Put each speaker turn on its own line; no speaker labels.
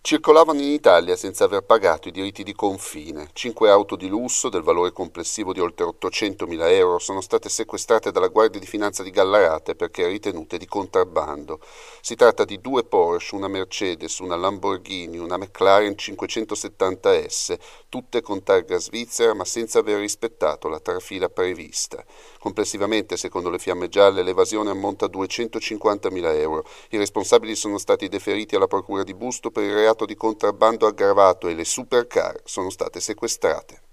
Circolavano in Italia senza aver pagato i diritti di confine. Cinque auto di lusso del valore complessivo di oltre 800.000 euro sono state sequestrate dalla Guardia di Finanza di Gallarate perché ritenute di contrabbando. Si tratta di due Porsche, una Mercedes, una Lamborghini, una McLaren 570S, tutte con targa svizzera ma senza aver rispettato la trafila prevista. Complessivamente, secondo le fiamme gialle, l'evasione ammonta a 250.000 euro. I responsabili sono stati deferiti alla Procura di Busto per il reato reato di contrabbando aggravato e le supercar sono state sequestrate.